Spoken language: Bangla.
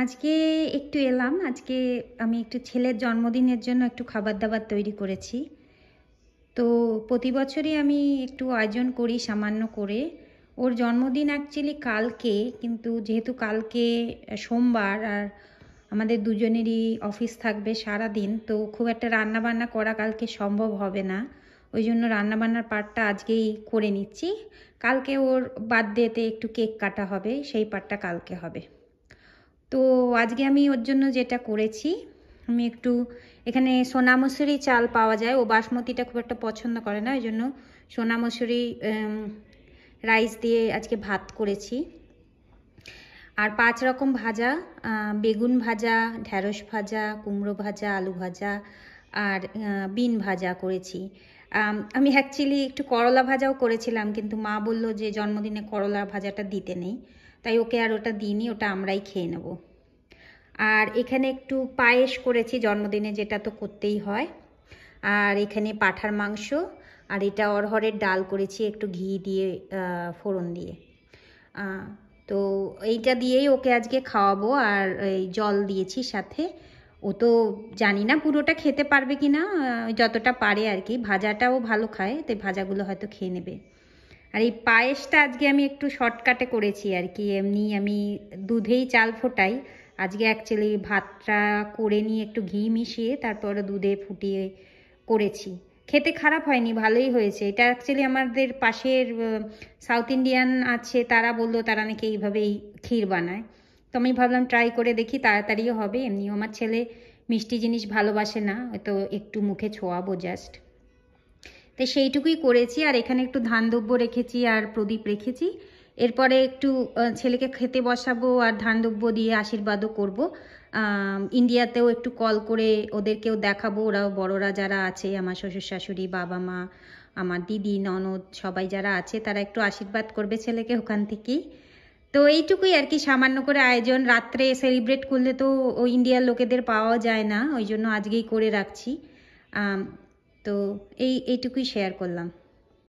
আজকে একটু এলাম আজকে আমি একটু ছেলের জন্মদিনের জন্য একটু খাবার দাবার তৈরি করেছি তো প্রতি বছরই আমি একটু আয়োজন করি সামান্য করে ওর জন্মদিন অ্যাকচুয়ালি কালকে কিন্তু যেহেতু কালকে সোমবার আর আমাদের দুজনেরই অফিস থাকবে সারা দিন তো খুব একটা রান্নাবান্না করা কালকে সম্ভব হবে না ওই জন্য রান্নাবান্নার পার্টটা আজকেই করে নিচ্ছি কালকে ওর বার্থডেতে একটু কেক কাটা হবে সেই পার্টটা কালকে হবে তো আজকে আমি ওর জন্য যেটা করেছি আমি একটু এখানে সোনামসুরি চাল পাওয়া যায় ও বাসমতিটা খুব একটা পছন্দ করে না ওই জন্য সোনামসুরি রাইস দিয়ে আজকে ভাত করেছি আর পাঁচ রকম ভাজা বেগুন ভাজা ঢ্যাঁড়স ভাজা কুমড়ো ভাজা আলু ভাজা আর বিন ভাজা করেছি আমি অ্যাকচুয়ালি একটু করলা ভাজাও করেছিলাম কিন্তু মা বলল যে জন্মদিনে করলা ভাজাটা দিতে নেই তাই ওকে আর ওটা দিইনি ওটা আমরাই খেয়ে নেব আর এখানে একটু পায়েস করেছি জন্মদিনে যেটা তো করতেই হয় আর এখানে পাঠার মাংস আর এটা অরহরের ডাল করেছি একটু ঘি দিয়ে ফোড়ন দিয়ে তো এইটা দিয়েই ওকে আজকে খাওয়াবো আর এই জল দিয়েছি সাথে ও তো জানি না পুরোটা খেতে পারবে কি না যতটা পারে আর কি ভাজাটাও ভালো খায় তো ভাজাগুলো হয়তো খেয়ে নেবে আর এই পায়েসটা আজকে আমি একটু শর্টকাটে করেছি আর কি এমনি আমি দুধেই চাল ফোটাই আজকে অ্যাকচুয়ালি ভাতটা করে নিয়ে একটু ঘি মিশিয়ে তারপরে দুধে ফুটিয়ে করেছি খেতে খারাপ হয়নি ভালোই হয়েছে এটা অ্যাকচুয়ালি আমাদের পাশের সাউথ ইন্ডিয়ান আছে তারা বললো তারা নাকি এইভাবেই ক্ষীর বানায় তো আমি ভাবলাম ট্রাই করে দেখি তাড়াতাড়িও হবে এমনিও আমার ছেলে মিষ্টি জিনিস ভালোবাসে না তো একটু মুখে ছোঁয়াবো জাস্ট তো সেইটুকুই করেছি আর এখানে একটু ধান দ্রব্য রেখেছি আর প্রদীপ রেখেছি এরপরে একটু ছেলেকে খেতে বসাবো আর ধান দ্রব্য দিয়ে আশীর্বাদও করব ইন্ডিয়াতেও একটু কল করে ওদেরকেও দেখাবো ওরাও বড়রা যারা আছে আমার শ্বশুর শাশুড়ি বাবা মা আমার দিদি ননদ সবাই যারা আছে তারা একটু আশীর্বাদ করবে ছেলেকে ওখান থেকেই তো এইটুকুই আর কি সামান্য করে আয়োজন রাত্রে সেলিব্রেট করলে তো ইন্ডিয়ার লোকেদের পাওয়া যায় না ওই জন্য আজকেই করে রাখছি তো এই এইটুকুই শেয়ার করলাম